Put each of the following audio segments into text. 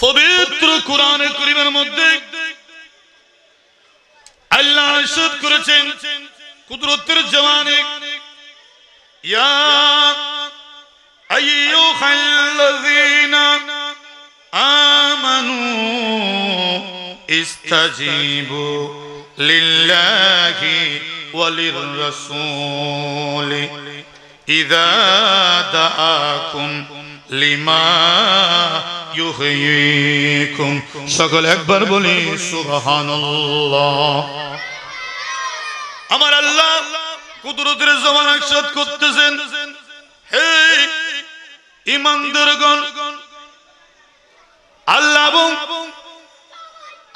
فبیتر قرآن کریمر مدد اللہ عشد کرچن قدر تر جوانے یا ایوخ اللذین آمنو استجیبو للہ وللرسول اذا دعاکم lima সকল একবার বলি আমার আল্লাহ কুদরতের জমান একসাথ করতেছেন হে আল্লাহ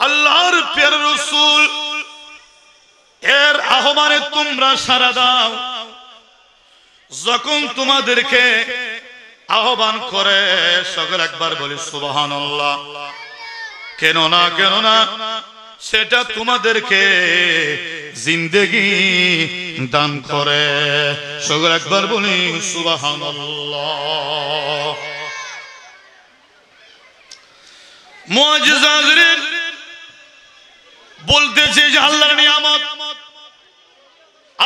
আল্লাহর পের রসুল এর আহ্বানে তোমরা সারা দাও যখন তোমাদেরকে আহ্বান করে সকল একবার বলি সুবাহ কেন না কেন না সেটা তোমাদেরকে জিন্দেগি দান করে সকল একবার বলি সুবাহ বলতেছে যে আল্লাহ নিয়ামত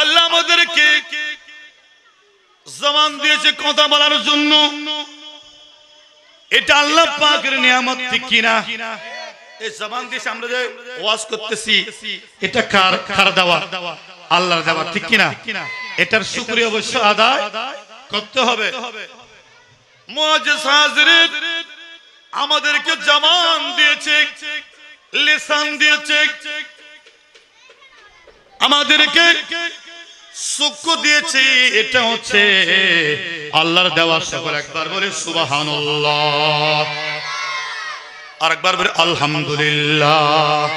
আল্লাহ আমাদেরকে জমান দিয়েছে কথা বলার জন্য এটা আল্লাহ পাকের নিয়ামত ঠিক কিনা এই জমান দিয়েছে আমরা যে ওয়াজ করতেছি এটা কার কার দেওয়া আল্লাহর দেওয়া ঠিক কিনা এটার শুকরিয়া অবশ্য আদায় করতে হবে আমাদেরকে জমান দিয়েছে লেসান দিয়েছে আমাদেরকে সুখ দিয়েছি এটা হচ্ছে আল্লাহর দেওয়ার সকল একবার বলে সুবাহান আর একবার বলে আলহামদুলিল্লাহ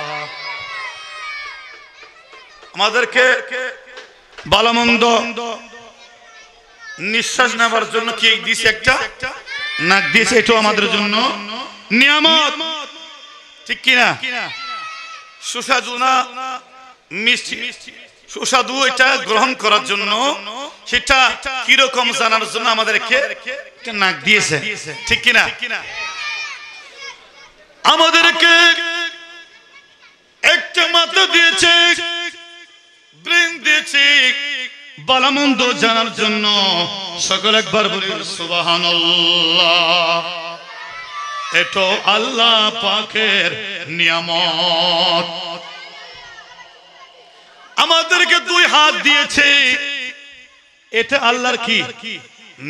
আমাদেরকে বালামন্দ নিঃশ্বাস নেবার জন্য কি দিয়েছে একটা নাক দিয়েছে এটা আমাদের জন্য নিয়ামত ঠিক কিনা সুসাজুনা মিষ্টি মিষ্টি সুস্বাদু এটা গ্রহণ করার জন্য সেটা কিরকম জানার জন্য আমাদেরকে নাক দিয়েছে ঠিক কিনা আমাদেরকে একটা মাত্র দিয়েছে ব্রেন দিয়েছে বালামন্দ জানার জন্য সকল একবার বলি সুবাহান এটা আল্লাহ পাখের নিয়ামত আমাদেরকে দুই হাত দিয়েছে এটা আল্লাহর কি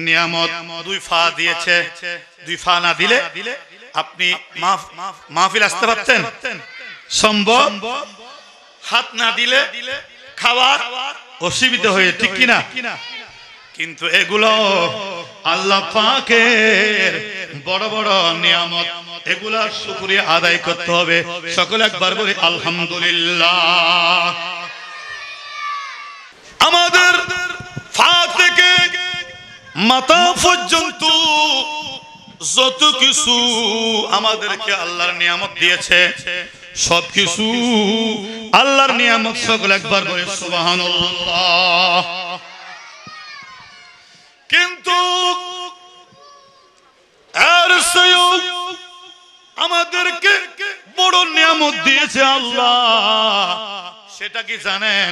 নিয়ামত দুই ফা দিয়েছে দুই ফা না দিলে আপনি মাহফিল আসতে পারতেন সম্ভব হাত না দিলে খাওয়ার অসুবিধা হয়ে ঠিক কিনা কিন্তু এগুলো আল্লাহ পাকের বড় বড় নিয়ামত এগুলার শুক্রিয়া আদায় করতে হবে সকলে একবার বলি আলহামদুলিল্লাহ আমাদের ফা থেকে মাথা পর্যন্ত যত কিছু আমাদেরকে আল্লাহর নিয়ামত দিয়েছে সব কিছু আল্লাহর নিয়ামত সকল একবার করে সুবহানাল্লাহ কিন্তু আমাদেরকে বড় নিয়ামত দিয়েছে আল্লাহ সেটা কি জানেন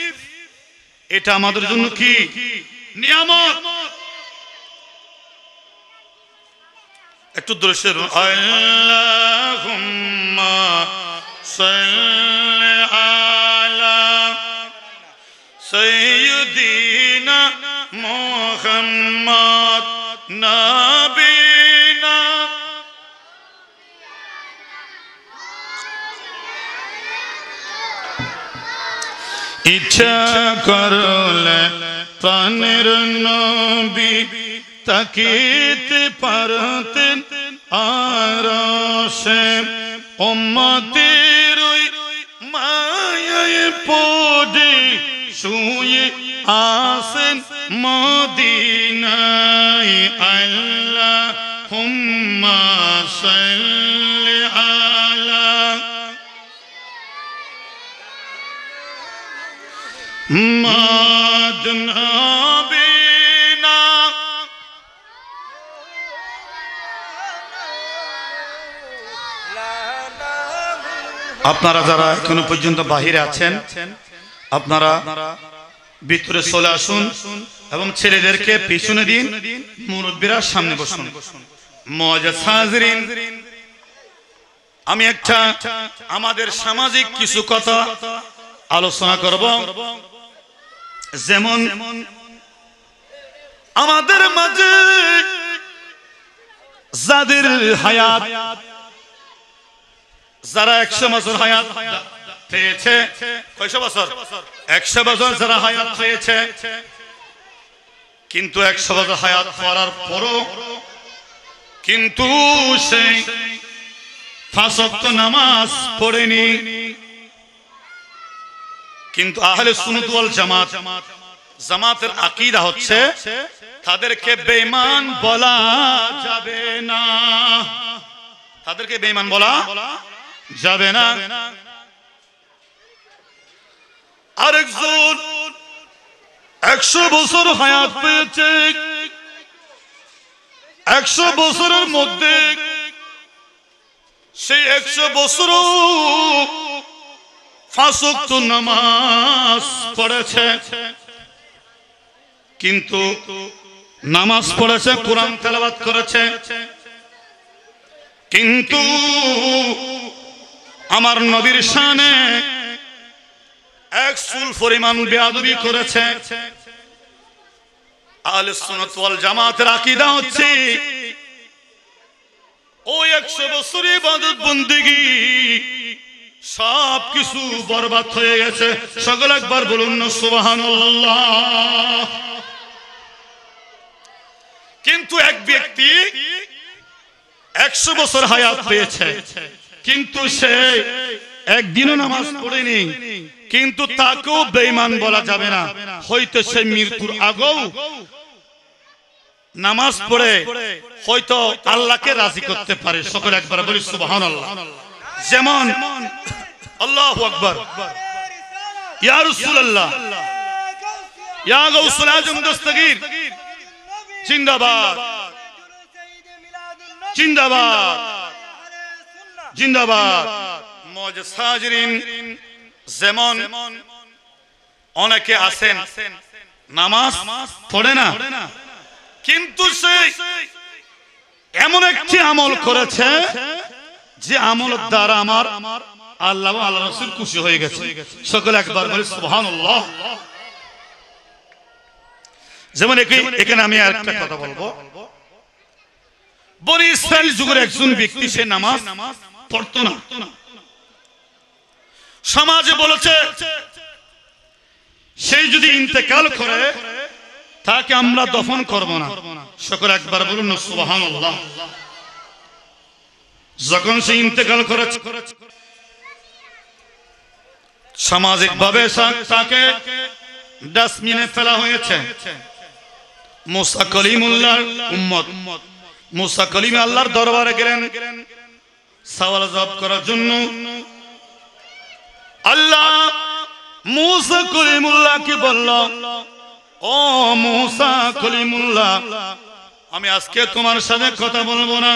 এটা আমাদের জন্য কি নিয়ামত একটু দৃশ্যের সৈয়দিনা মোহাম্মদ না ইচ্ছা করলে প্রাণের নবী তাকিতে পারতেন আর সে উম্মতের মায়ায় পদে শুয়ে আসেন মদিনায় আল্লাহ হুম্মা সাল্লাহ আপনারা যারা এখনো পর্যন্ত বাহিরে আছেন আপনারা ভিতরে চলে আসুন এবং ছেলেদেরকে পিছনে দিন মুরব্বীরা সামনে বসুন মজা আমি একটা আমাদের সামাজিক কিছু কথা আলোচনা করব যেমন আমাদের মাঝে যাদের হায়াত যারা একশো বছর হায়াত পেয়েছে কয়শো বছর একশো বছর যারা হায়াত পেয়েছে কিন্তু একশো বছর হায়াত করার পরও কিন্তু সেই ফাঁসক্ত নামাজ পড়েনি কিন্তু আহলে সুনুদুয়াল জামাত জামাতের আকিদা হচ্ছে তাদেরকে বেমান বলা যাবে না তাদেরকে বেমান বলা যাবে না আরেকজন একশো বছর হায়াত পেয়েছে একশো বছরের মধ্যে সেই একশো বছরও ফাঁসুক নামাজ পড়েছে কিন্তু নামাজ পড়েছে কোরআন তেলাবাদ করেছে কিন্তু আমার নবীর সানে এক চুল পরিমাণ বেয়াদবি করেছে আহলে জামাতের হচ্ছে সব কিছু বরবাদ হয়ে গেছে সকল একবার বলুন না সুবাহান কিন্তু এক ব্যক্তি একশো বছর হায়াত পেয়েছে কিন্তু সে একদিনও নামাজ পড়েনি কিন্তু তাকেও বেইমান বলা যাবে না হয়তো সে মৃত্যুর আগেও নামাজ পড়ে হয়তো আল্লাহকে রাজি করতে পারে সকলে একবার বলি সুবাহান আল্লাহ যেমন আল্লাহ আকবর ইয়া ইয়া আজম দস্তগীর জিন্দাবাদ জিন্দাবাদ জিন্দাবাদ যেমন অনেকে আছেন নামাজ পড়ে না কিন্তু সে এমন একটি আমল করেছে যে আমল দ্বারা আমার আল্লাহ আল্লাহ রসুল খুশি হয়ে গেছে সকলে একবার বলে সুহান যেমন এখানে আমি আর একটা কথা বলবো ইসরায়েল যুগের একজন ব্যক্তি সে নামাজ পড়ত না সমাজে বলেছে সেই যদি ইন্তেকাল করে তাকে আমরা দফন করব না সকলে একবার বলুন সুবহানাল্লাহ যখন সে ইন্তেকাল করেছে সামাজিকভাবে তাকে ডাস্টবিনে ফেলা হয়েছে মুসা উম্মত মুসা কলিম আল্লাহর দরবারে গেলেন সওয়াল জবাব করার জন্য আল্লাহ মুসা কলিমুল্লাহকে বলল ও মুসা কলিমুল্লাহ আমি আজকে তোমার সাথে কথা বলবো না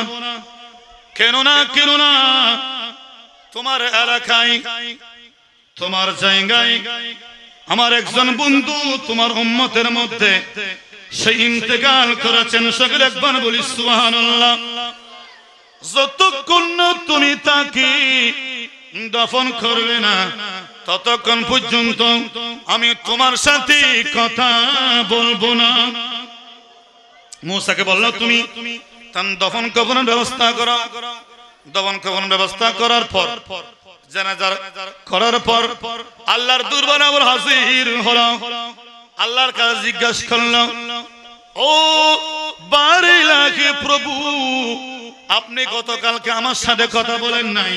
কেননা কেননা তোমার এলাকায় তোমার জায়গায় আমার একজন বন্ধু তোমার উম্মতের মধ্যে সেই ইন্তেকাল করেছেন সকল একবার বলি সুহানুল্লাহ যতক্ষণ তুমি তাকে দফন করবে না ততক্ষণ পর্যন্ত আমি তোমার সাথে কথা বলবো না মূসাকে বললো তুমি তান দফন কবনের ব্যবস্থা করো দফন কবনের ব্যবস্থা করার পর জানাজার করার পর আল্লাহর দুর্বল আবার হাজির হলো আল্লাহর কাছে জিজ্ঞাসা করলো ও বারে লাগে প্রভু আপনি গতকালকে আমার সাথে কথা বলেন নাই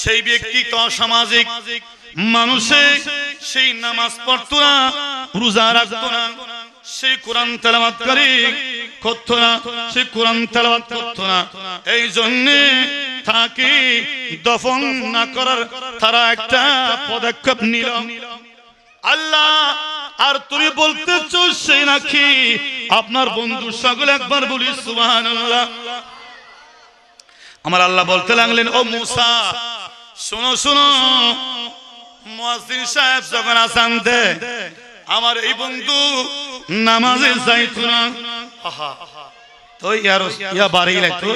সেই ব্যক্তি তো সামাজিক মানুষে সেই নামাজ পড়তো না রোজা রাখতো না সেই কোরআন তেলাবাতকারী করতো না সে কোরআন তেলাবাত করতো না এই জন্যে থাকি দফন না করার তারা একটা পদক্ষেপ নিল আল্লাহ আর তুমি বলতে সেই নাকি আপনার বন্ধু সকল একবার বলি সুবাহ আমার আল্লাহ বলতে লাগলেন ও মুসা শোনো শোনো মুয়াসিন সাহেব যখন আসান দে আমার এই বন্ধু নামাজে যাইতো না তো ইয়ার ইয়া বাড়ি লাগতো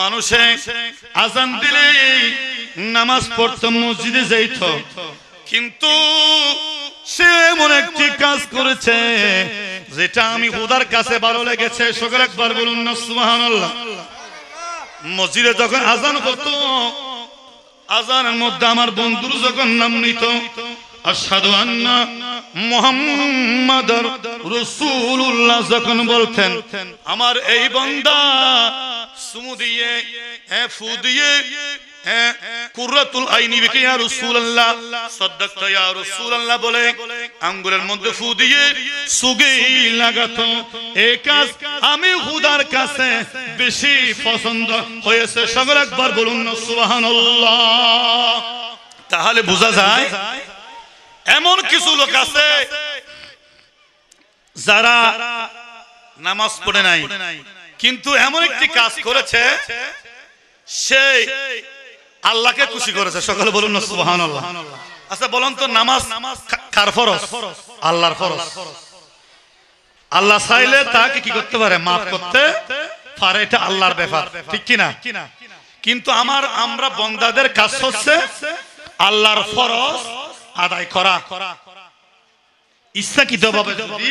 মানুষে আজান দিলে নামাজ পড়তো মসজিদে যাইত কিন্তু সে এমন একটি কাজ করেছে যেটা আমি হুদার কাছে ভালো লেগেছে সকলে একবার বলুন না সুবহানাল্লাহ মসজিদে যখন আজান করতো আজানের মধ্যে আমার বন্ধুর যখন নাম নিত আসাদু আন্না যখন বলতেন আমার এই বন্দা সুমু দিয়ে হ্যাঁ, ফু দিয়ে হ্যাঁ, কুরাতুল আইনি বিকে ইয়া রাসূলুল্লাহ সাদাকতা ইয়া রাসূলুল্লাহ বলে আঙ্গুরের মধ্যে ফু দিয়ে লাগাতো এই কাজ আমি খোদার কাছে বেশি পছন্দ হয়েছে সকল একবার বলুন না সুবহানাল্লাহ তাহলে বোঝা যায় এমন কিছু লোক আছে যারা নামাজ পড়ে নাই কিন্তু এমন একটি কাজ করেছে সেই আল্লাহকে খুশি করেছে সকালে বলুন সুহান আল্লাহ আচ্ছা বলুন তো নামাজ কার ফরজ আল্লাহর ফরজ আল্লাহ চাইলে তাকে কি করতে পারে মাফ করতে পারে এটা আল্লাহর ব্যাপার ঠিক কিনা কিন্তু আমার আমরা বন্দাদের কাজ হচ্ছে আল্লাহর ফরজ আদায় করা ইচ্ছাকৃতভাবে যদি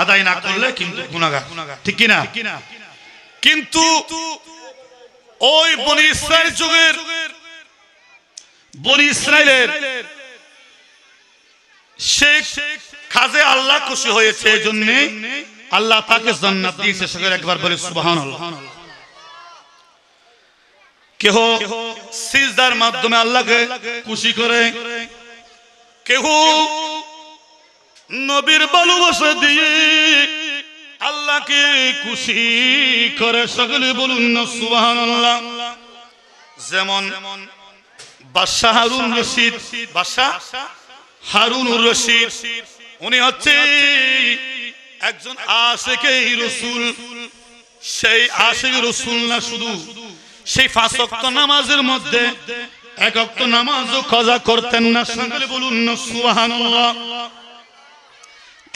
আদায় না করলে কিন্তু গুনাগার ঠিক কিনা কিন্তু ওই বনি ইসরায়েল যুগের বনি ইসরায়েলের শেখ কাজে আল্লাহ খুশি হয়েছে এই জন্য আল্লাহ তাকে জান্নাত দিয়েছে সেখানে একবার বলে সুবহানাল্লাহ কেহ সিজদার মাধ্যমে আল্লাহকে খুশি করে কেহ নবীর ভালোবাসা দিয়ে আল্লাহকে খুশি করে সকলে বলুন না সুবাহান আল্লাহ যেমন বাদশাহ হারুন রশিদ বাদশাহ হারুন রশিদ উনি হচ্ছে একজন আশেকে রসুল সেই আশেক রসুল না শুধু সেই ফাঁসক্ত নামাজের মধ্যে এক অক্ত নামাজও করতেন না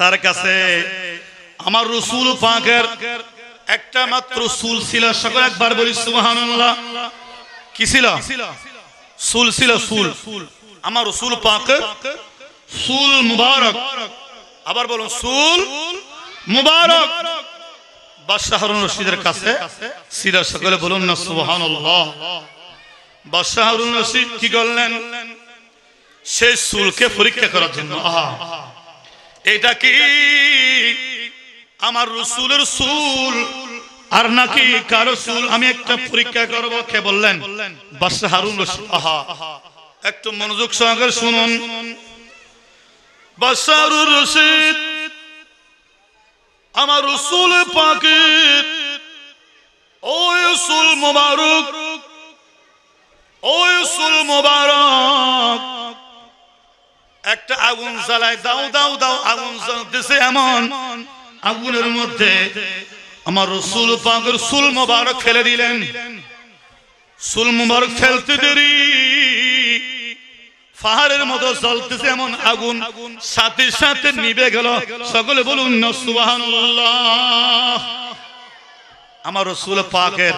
তার কাছে আমার রসুল পাকের একটা মাত্র সুল ছিল একবার বলি কি ছিল সুল ছিল সুল আমার রসুল সুল মুবারক আবার বলুন সুল মুবারক রশিদের কাছে সকলে বলুন না সুবহানাল্লাহ বাদশাহ হারুন রশিদ কি করলেন সে সুলকে পরীক্ষা করার জন্য এটা কি আমার রসুলের সুল আর নাকি কারো সুল আমি একটা পরীক্ষা করবো কে বললেন বাদশাহ হারুন রশিদ আহা একটু মনোযোগ সহকারে শুনুন বাদশাহ হারুন রশিদ আমার রসুল পাকে ওই রসুল মোবারক ওই সুল মোবারক একটা আগুন জ্বালায় দাও দাও দাও আগুন জ্বলতেছে এমন আগুনের মধ্যে আমার রসুল পাকের সুল মোবারক খেলে দিলেন সুল মোবারক খেলতে দেরি পাহাড়ের মতো জ্বলতেছে এমন আগুন সাথে সাথে নিবে গেল সকলে বলুন সুবাহ আমার রসুল পাকের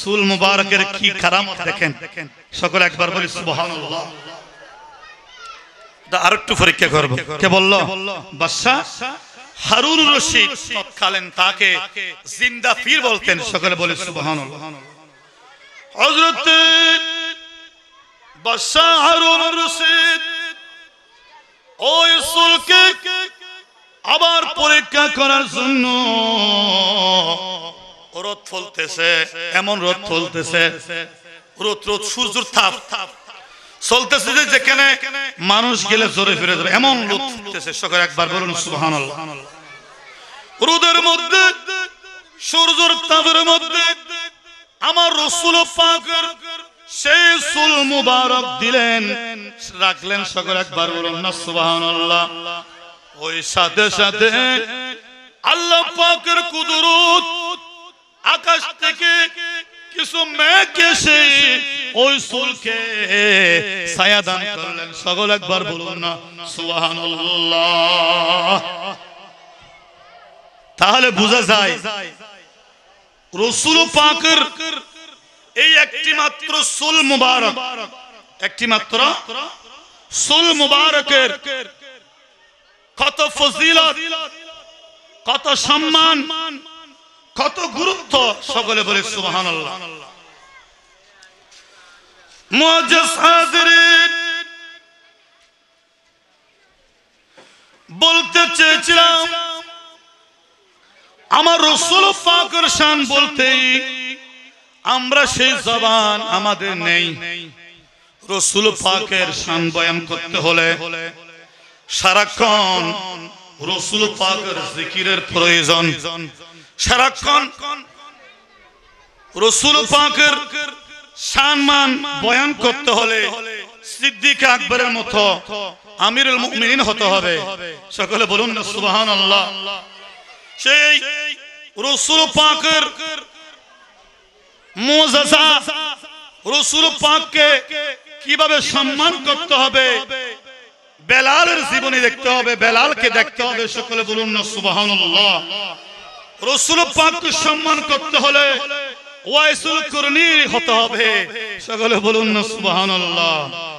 সুল মুবারকের কি খারাপ দেখেন সকলে একবার বলি সুবহানাল্লাহ আর একটু পরীক্ষা করবো কে বলল বাদশা হারুন রশিদ তৎকালীন তাকে জিন্দা পীর বলতেন সকলে বলি সুবহান হযরত বাদশা হারুন রশিদ ওই সুলকে আবার পরীক্ষা করার জন্য রোদ ফলতেছে এমন রোদ ফলতেছে রোদ রোদ সূর্যর তাপ চলতেছে যে যেখানে মানুষ গেলে জোরে ফিরে যাবে এমন রোদ ফুলতেছে সকালে একবার বলুন সুবহানাল্লাহ রোদের মধ্যে সূর্যর তাপের মধ্যে আমার রসুল পাকের সেই সুল মুবারক দিলেন রাখলেন সকল একবার বলুন না ওই সাথে সাথে আল্লাহ পাকের কুদরত আকাশ থেকে কিছু মেঘ এসে ওই সুলকে ছায়া দান করলেন সকল একবার বলুন না সুবহানাল্লাহ তাহলে বোঝা যায় রসুল পাকের এই একটি মাত্র সুল মুবারক একটি মাত্র সুল মুবারকের কত ফজিলত কত সম্মান কত গুরুত্ব সকলে বলে সুবাহান বলতে চেয়েছিলাম আমার রসুল পাকের শান বলতেই আমরা সেই জবান আমাদের নেই রসুল পাকের শান বয়ান করতে হলে সারাক্ষণ রসুল পাকের জিকিরের প্রয়োজন সারাক্ষণ রসুল পাকের সম্মান বয়ান করতে হলে সিদ্দিক আকবরের মতো আমিরুল মুমিনিন হতে হবে সকলে বলুন না সুবাহান আল্লাহ সেই রসুল পাকের মোজাজা রসুল পাককে কিভাবে সম্মান করতে হবে বেলালের জীবনী দেখতে হবে বেলালকে দেখতে হবে সকলে বলুন না সুবাহ রসুল পাককে সম্মান করতে হলে ওয়াইসুল করনির হতে হবে সকলে বলুন না সুবহানাল্লাহ